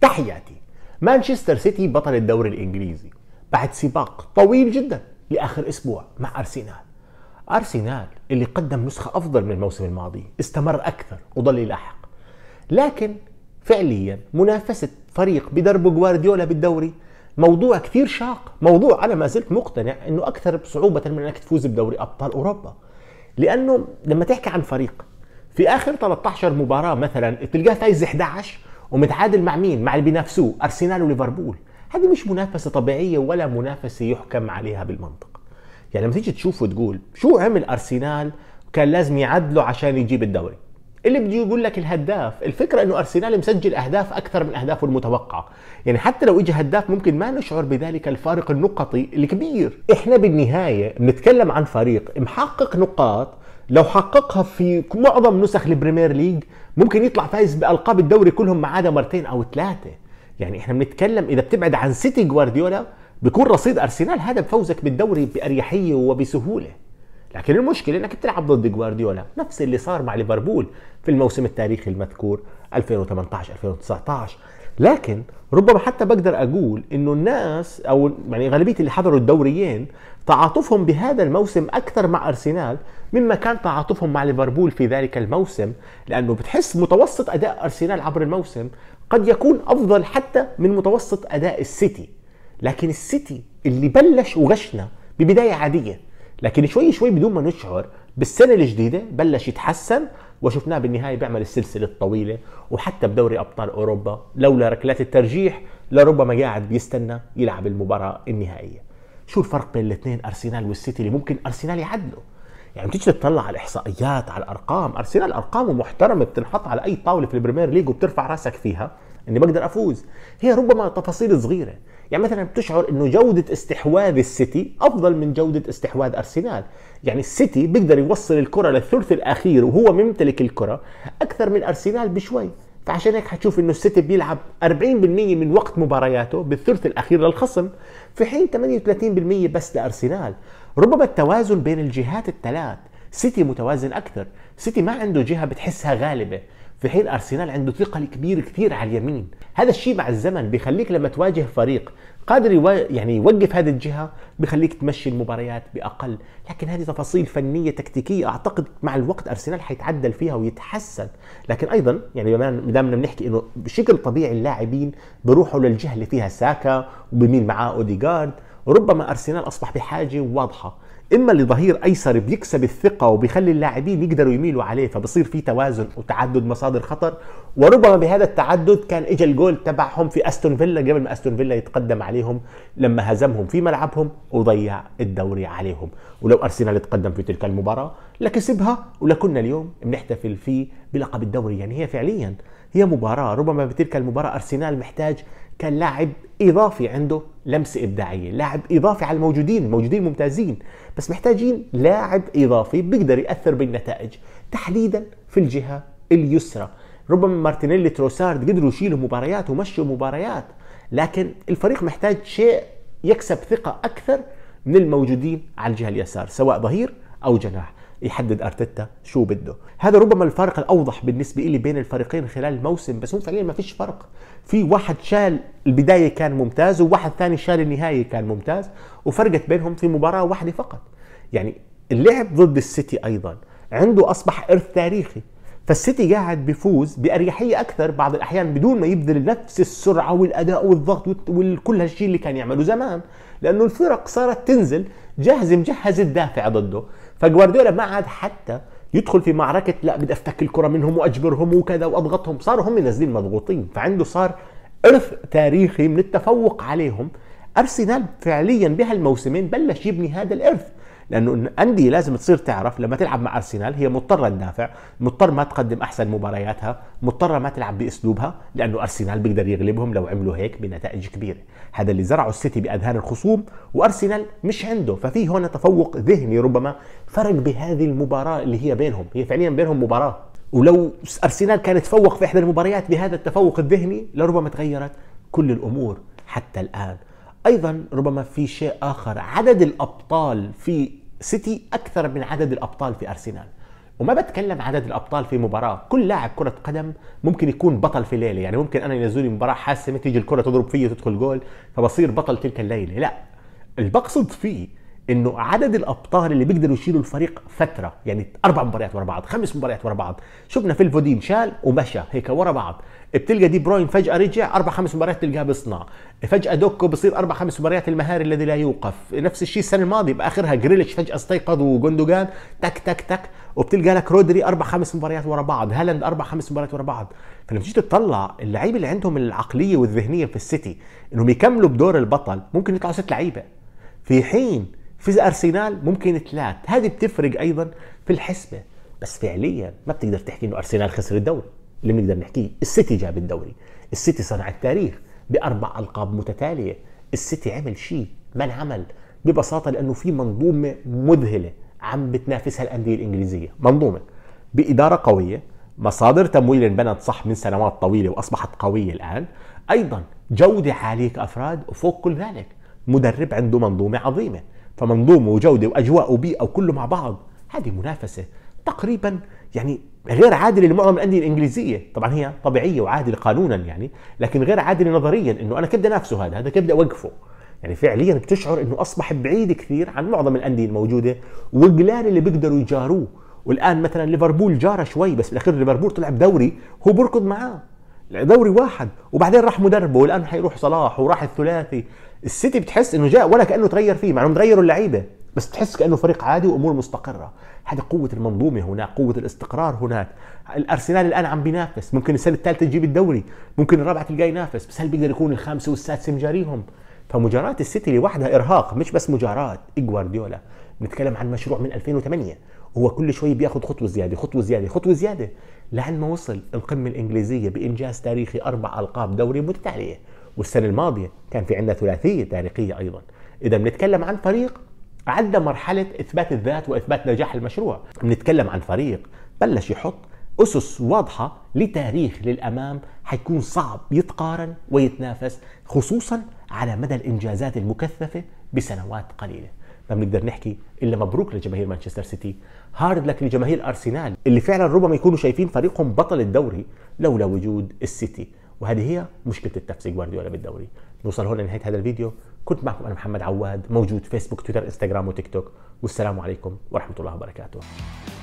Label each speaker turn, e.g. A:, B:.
A: تحياتي مانشستر سيتي بطل الدوري الإنجليزي بعد سباق طويل جدا لآخر أسبوع مع أرسنال أرسنال اللي قدم نسخة أفضل من الموسم الماضي استمر أكثر وظل يلاحق لكن فعليا منافسة فريق بدرب جوارديولا بالدوري موضوع كثير شاق موضوع أنا ما زلت مقتنع أنه أكثر صعوبة من أنك تفوز بدوري أبطال أوروبا لأنه لما تحكي عن فريق في آخر 13 مباراة مثلا تلقاه فايز 11 ومتعادل مع مين؟ مع اللي بينافسوه ارسنال وليفربول هذه مش منافسه طبيعيه ولا منافسه يحكم عليها بالمنطق يعني لما تيجي تشوف وتقول شو عمل ارسنال كان لازم يعدله عشان يجيب الدوري اللي بده يقول لك الهداف الفكره انه ارسنال مسجل اهداف اكثر من اهدافه المتوقعه يعني حتى لو اجى هداف ممكن ما نشعر بذلك الفارق النقطي الكبير احنا بالنهايه بنتكلم عن فريق محقق نقاط لو حققها في معظم نسخ البريمير ليج ممكن يطلع فايز بالقاب الدوري كلهم ما عدا مرتين او ثلاثه يعني احنا بنتكلم اذا بتبعد عن سيتي جوارديولا بيكون رصيد ارسنال هذا بفوزك بالدوري باريحيه وبسهوله لكن المشكله انك بتلعب ضد جوارديولا نفس اللي صار مع ليفربول في الموسم التاريخي المذكور 2018 2019 لكن ربما حتى بقدر اقول انه الناس او يعني غالبيه اللي حضروا الدوريين تعاطفهم بهذا الموسم اكثر مع ارسنال مما كان تعاطفهم مع ليفربول في ذلك الموسم لانه بتحس متوسط اداء ارسنال عبر الموسم قد يكون افضل حتى من متوسط اداء السيتي لكن السيتي اللي بلش وغشنا ببدايه عاديه لكن شوي شوي بدون ما نشعر بالسنه الجديده بلش يتحسن وشفناه بالنهايه بيعمل السلسله الطويله وحتى بدوري ابطال اوروبا لولا ركلات الترجيح لربما قاعد بيستنى يلعب المباراه النهائيه شو الفرق بين الاثنين ارسنال والسيتي اللي ممكن ارسنال يعدله يعني بتيجي تطلع على الاحصائيات على الارقام ارسنال ارقامه محترمه بتنحط على اي طاوله في البريمير ليج وبترفع راسك فيها اني بقدر افوز هي ربما تفاصيل صغيره يعني مثلا بتشعر انه جوده استحواذ السيتي افضل من جوده استحواذ ارسنال يعني السيتي بيقدر يوصل الكره للثلث الاخير وهو ممتلك الكره اكثر من ارسنال بشوي فعشان هيك حتشوف انه السيتي بيلعب 40% من وقت مبارياته بالثلث الاخير للخصم في حين 38% بس لارسنال ربما التوازن بين الجهات الثلاث سيتي متوازن اكثر سيتي ما عنده جهه بتحسها غالبه في حين ارسنال عنده ثقل كبير كثير على اليمين هذا الشيء مع الزمن بيخليك لما تواجه فريق قادر يو... يعني يوقف هذه الجهه بخليك تمشي المباريات باقل لكن هذه تفاصيل فنيه تكتيكيه اعتقد مع الوقت ارسنال حيتعدل فيها ويتحسن لكن ايضا يعني ما دامنا بنحكي انه بشكل طبيعي اللاعبين بروحوا للجهه اللي فيها ساكا وبمين معاه اوديجارد ربما ارسنال اصبح بحاجه واضحه اما اللي ظهير ايسر بيكسب الثقه وبيخلي اللاعبين يقدروا يميلوا عليه فبصير في توازن وتعدد مصادر خطر وربما بهذا التعدد كان اجى الجول تبعهم في استون فيلا قبل ما استون فيلا يتقدم عليهم لما هزمهم في ملعبهم وضيع الدوري عليهم ولو ارسنال تقدم في تلك المباراه لكسبها ولكنا اليوم بنحتفل فيه بلقب الدوري يعني هي فعليا هي مباراة ربما بتلك المباراة أرسنال محتاج كان لاعب إضافي عنده لمسة إبداعية لاعب إضافي على الموجودين الموجودين ممتازين بس محتاجين لاعب إضافي بيقدر يأثر بالنتائج تحديدا في الجهة اليسرى ربما مارتينيلي تروسارد قدروا يشيلوا مباريات ومشوا مباريات لكن الفريق محتاج شيء يكسب ثقة أكثر من الموجودين على الجهة اليسار سواء ظهير أو جناح يحدد ارتيتا شو بده هذا ربما الفرق الاوضح بالنسبه لي بين الفريقين خلال الموسم بس هم فعليا ما فيش فرق في واحد شال البدايه كان ممتاز وواحد ثاني شال النهايه كان ممتاز وفرقت بينهم في مباراه واحده فقط يعني اللعب ضد السيتي ايضا عنده اصبح ارث تاريخي فالسيتي قاعد بفوز باريحيه اكثر بعض الاحيان بدون ما يبذل نفس السرعه والاداء والضغط وكل هالشيء اللي كان يعمله زمان لانه الفرق صارت تنزل جاهزه مجهزه تدافع ضده فجوارديولا ما عاد حتى يدخل في معركه لا بدي افتك الكره منهم واجبرهم وكذا واضغطهم صاروا هم نازلين مضغوطين فعنده صار ارث تاريخي من التفوق عليهم ارسنال فعليا بهالموسمين بلش يبني هذا الارث لانه الانديه لازم تصير تعرف لما تلعب مع ارسنال هي مضطره تدافع مضطر ما تقدم احسن مبارياتها مضطره ما تلعب باسلوبها لانه ارسنال بيقدر يغلبهم لو عملوا هيك بنتائج كبيره هذا اللي زرعه السيتي باذهان الخصوم وارسنال مش عنده ففي هون تفوق ذهني ربما فرق بهذه المباراه اللي هي بينهم هي فعليا بينهم مباراه ولو ارسنال كان تفوق في احدى المباريات بهذا التفوق الذهني لربما تغيرت كل الامور حتى الان ايضا ربما في شيء اخر عدد الابطال في سيتي اكثر من عدد الابطال في ارسنال وما بتكلم عدد الابطال في مباراه كل لاعب كره قدم ممكن يكون بطل في ليله يعني ممكن انا لي مباراه حاسمه تيجي الكره تضرب فيي وتدخل جول فبصير بطل تلك الليله لا البقصد فيه انه عدد الابطال اللي بيقدروا يشيلوا الفريق فتره يعني اربع مباريات ورا بعض خمس مباريات ورا بعض شفنا في الفودين شال ومشى هيك ورا بعض بتلقى دي بروين فجاه رجع اربع خمس مباريات تلقاه بيصنع فجاه دوكو بصير اربع خمس مباريات المهاري الذي لا يوقف نفس الشيء السنه الماضيه باخرها جريليش فجاه استيقظ وجوندوجان تك تك تك وبتلقى لك رودري اربع خمس مباريات ورا بعض هالاند اربع خمس مباريات ورا بعض فلما تيجي تطلع اللعيبه اللي عندهم العقليه والذهنيه في السيتي انهم يكملوا بدور البطل ممكن يطلعوا ست لعيبه في حين في ارسنال ممكن ثلاث هذه بتفرق ايضا في الحسبه بس فعليا ما بتقدر تحكي انه ارسنال خسر الدوري اللي بنقدر نحكيه السيتي جاب الدوري السيتي صنع التاريخ باربع القاب متتاليه السيتي عمل شيء ما انعمل ببساطه لانه في منظومه مذهله عم بتنافسها الانديه الانجليزيه منظومه باداره قويه مصادر تمويل انبنت صح من سنوات طويله واصبحت قويه الان ايضا جوده عاليه كافراد وفوق كل ذلك مدرب عنده منظومه عظيمه فمنظومه وجوده واجواء وبيئه وكله مع بعض هذه منافسه تقريبا يعني غير عادله لمعظم الانديه الانجليزيه، طبعا هي طبيعيه وعادله قانونا يعني، لكن غير عادله نظريا انه انا كيف بدي انافسه هذا، هذا كيف بدي اوقفه؟ يعني فعليا بتشعر انه اصبح بعيد كثير عن معظم الانديه الموجوده والقلال اللي بيقدروا يجاروه، والان مثلا ليفربول جاره شوي بس بالاخير ليفربول طلع بدوري هو بركض معاه، دوري واحد وبعدين راح مدربه والان حيروح صلاح وراح الثلاثي السيتي بتحس انه جاء ولا كانه تغير فيه مع انه تغيروا اللعيبه بس بتحس كانه فريق عادي وامور مستقره هذه قوه المنظومه هناك قوه الاستقرار هناك الارسنال الان عم بينافس ممكن السنه الثالثه تجيب الدوري ممكن الرابعه تلقاه ينافس بس هل بيقدر يكون الخامسه والسادسه مجاريهم فمجاراة السيتي لوحدها ارهاق مش بس مجاراة جوارديولا بنتكلم عن مشروع من 2008 هو كل شوي بياخذ خطوه زياده خطوه زياده خطوه زياده لعن ما وصل القمه الانجليزيه بانجاز تاريخي اربع القاب دوري متتاليه والسنه الماضيه كان في عندنا ثلاثيه تاريخيه ايضا اذا بنتكلم عن فريق عدى مرحله اثبات الذات واثبات نجاح المشروع بنتكلم عن فريق بلش يحط اسس واضحه لتاريخ للامام حيكون صعب يتقارن ويتنافس خصوصا على مدى الانجازات المكثفه بسنوات قليله ما بنقدر نحكي الا مبروك لجماهير مانشستر سيتي هارد لك لجماهير ارسنال اللي فعلا ربما يكونوا شايفين فريقهم بطل الدوري لولا وجود السيتي وهذه هي مشكله التفسير جوارديولا بالدوري نوصل هنا لنهايه هذا الفيديو كنت معكم انا محمد عواد موجود فيسبوك تويتر انستغرام وتيك توك والسلام عليكم ورحمه الله وبركاته